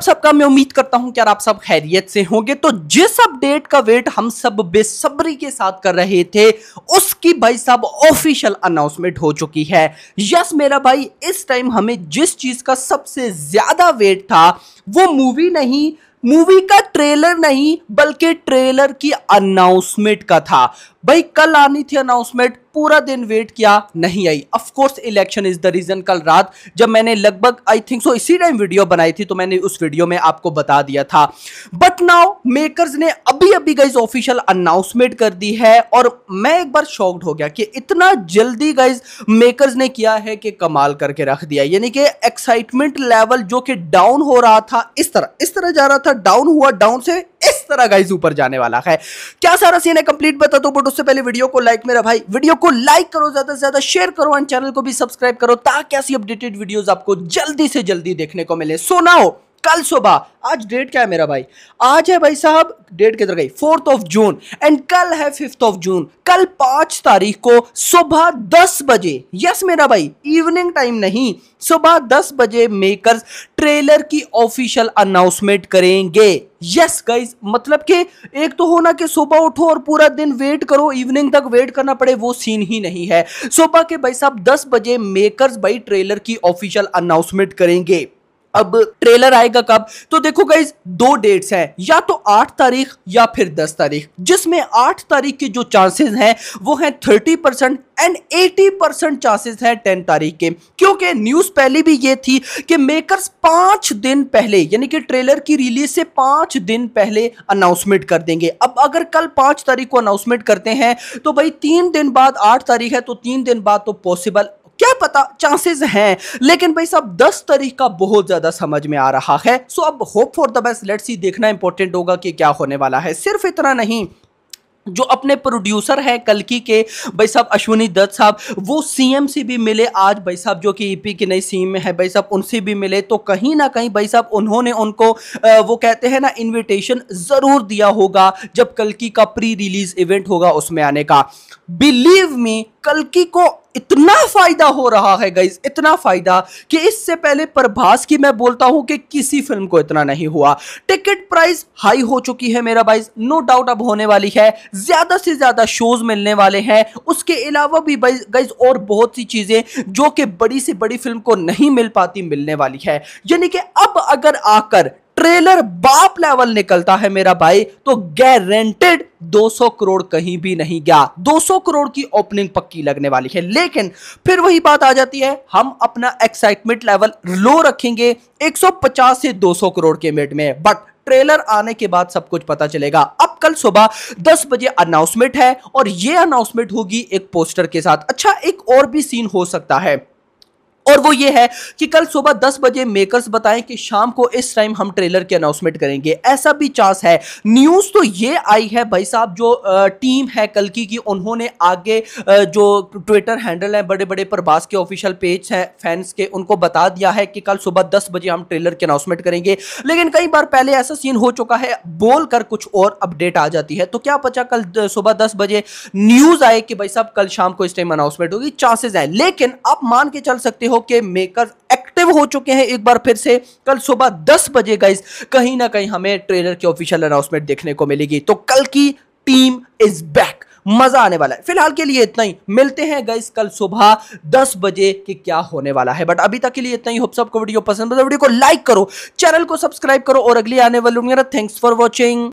आप सबका मैं उम्मीद करता हूं कि आप सब खैरियत से होंगे तो जिस अपडेट का वेट हम सब बेसब्री के साथ कर रहे थे उसकी भाई साहब ऑफिशियल अनाउंसमेंट हो चुकी है यस मेरा भाई इस टाइम हमें जिस चीज का सबसे ज्यादा वेट था वो मूवी नहीं मूवी का ट्रेलर नहीं बल्कि ट्रेलर की अनाउंसमेंट का था भाई कल आनी थी अनाउंसमेंट पूरा दिन वेट किया नहीं आई of course election is the reason कल रात जब मैंने लगभग आई थिंक सो इसी टाइम वीडियो बनाई थी तो मैंने उस वीडियो में आपको बता दिया था बट नाउ मेकर्स ने अभी अभी गाइज ऑफिशियल अनाउंसमेंट कर दी है और मैं एक बार शॉक्ड हो गया कि इतना जल्दी गाइज मेकर्स ने किया है कि कमाल करके रख दिया यानी कि एक्साइटमेंट लेवल जो कि डाउन हो रहा था इस तरह इस तरह जा रहा था डाउन हुआ डाउन से इस तरह गाइज ऊपर जाने वाला है क्या सारा सीन है कंप्लीट बता दो बट उससे पहले वीडियो को लाइक मेरा भाई वीडियो को लाइक करो ज्यादा से ज्यादा शेयर करो एंड चैनल को भी सब्सक्राइब करो ताकि ऐसी अपडेटेड वीडियो आपको जल्दी से जल्दी देखने को मिले सो हो कल सुबह आज डेट क्या है मेरा भाई आज है भाई साहब डेट किधर गई फोर्थ ऑफ जून एंड कल है फिफ्थ ऑफ जून कल पांच तारीख को सुबह दस बजे यस मेरा भाई इवनिंग टाइम नहीं सुबह दस बजे मेकर्स ट्रेलर की ऑफिशियल अनाउंसमेंट करेंगे यस गाइज मतलब कि एक तो होना कि सुबह उठो और पूरा दिन वेट करो इवनिंग तक वेट करना पड़े वो सीन ही नहीं है सुबह के भाई साहब दस बजे मेकर्स भाई ट्रेलर की ऑफिशियल अनाउंसमेंट करेंगे अब ट्रेलर आएगा कब तो देखो गाइज दो डेट्स हैं या तो आठ तारीख या फिर दस तारीख जिसमें आठ तारीख के जो चांसेस हैं वो हैं thirty percent and eighty percent chances हैं टेन तारीख के क्योंकि न्यूज पहले भी ये थी कि मेकर्स पांच दिन पहले यानी कि ट्रेलर की रिलीज से पांच दिन पहले अनाउंसमेंट कर देंगे अब अगर कल पांच तारीख को अनाउंसमेंट करते हैं तो भाई तीन दिन बाद आठ तारीख है तो तीन दिन बाद तो पॉसिबल क्या पता चांसेस हैं लेकिन भाई साहब दस तारीख का बहुत ज्यादा समझ में आ रहा है सो अब hope for the best let's see देखना इंपॉर्टेंट होगा कि क्या होने वाला है सिर्फ इतना नहीं जो अपने प्रोड्यूसर है कलकी के भाई साहब अश्विनी दत्त साहब वो सीएम से भी मिले आज भाई साहब जो कि ईपी e के नई सीएम है भाई साहब उनसे भी मिले तो कहीं ना कहीं भाई साहब उन्होंने उनको वो कहते हैं ना इनविटेशन ज़रूर दिया होगा जब कलकी का प्री रिलीज इवेंट होगा उसमें आने का बिलीव मी कलकी को इतना फायदा हो रहा है गाइज इतना फायदा कि इससे पहले प्रभास की मैं बोलता हूं कि किसी फिल्म को इतना नहीं हुआ टिकट प्राइस हाई हो चुकी है मेरा बाइज नो डाउट अब होने वाली है ज्यादा से ज्यादा शोज मिलने वाले हैं उसके अलावा भी गाइज और बहुत सी चीजें जो कि बड़ी से बड़ी फिल्म को नहीं मिल पाती मिलने वाली है यानी कि अब अगर आकर ट्रेलर बाप लेवल निकलता है मेरा भाई तो गारंटेड 200 करोड़ कहीं भी नहीं गया 200 करोड़ की ओपनिंग पक्की लगने वाली है लेकिन फिर वही बात आ जाती है हम अपना एक्साइटमेंट लेवल लो रखेंगे 150 से 200 करोड़ के मेट में बट ट्रेलर आने के बाद सब कुछ पता चलेगा अब कल सुबह 10 बजे अनाउंसमेंट है और यह अनाउंसमेंट होगी एक पोस्टर के साथ अच्छा एक और भी सीन हो सकता है और वो ये है कि कल सुबह 10 बजे मेकर्स बताएं कि शाम को इस टाइम हम ट्रेलर के अनाउंसमेंट करेंगे ऐसा भी चांस है न्यूज़ तो ये आई है भाई साहब जो टीम है कल की कि उन्होंने आगे जो ट्विटर हैंडल है बड़े बड़े प्रभास के ऑफिशियल पेज हैं फैंस के उनको बता दिया है कि कल सुबह दस बजे हम ट्रेलर के अनाउंसमेंट करेंगे लेकिन कई बार पहले ऐसा सीन हो चुका है बोल कर कुछ और अपडेट आ जाती है तो क्या पता कल सुबह दस बजे न्यूज़ आए कि भाई साहब कल शाम को इस टाइम अनाउंसमेंट होगी चांसेस हैं लेकिन आप मान के चल सकते हो के मेकर्स एक्टिव हो चुके हैं एक बार फिर से कल सुबह दस बजे गाइस कहीं ना कहीं हमें ट्रेलर की ऑफिशियल अनाउंसमेंट देखने को मिलेगी तो कल की टीम इज बैक मजा आने वाला है फिलहाल के लिए इतना ही मिलते हैं गाइस कल सुबह 10 बजे कि क्या होने वाला है बट अभी तक के लिए इतना ही होप सबको वीडियो पसंद तो वीडियो को लाइक करो चैनल को सब्सक्राइब करो और अगली आने वाली थैंक्स फॉर वॉचिंग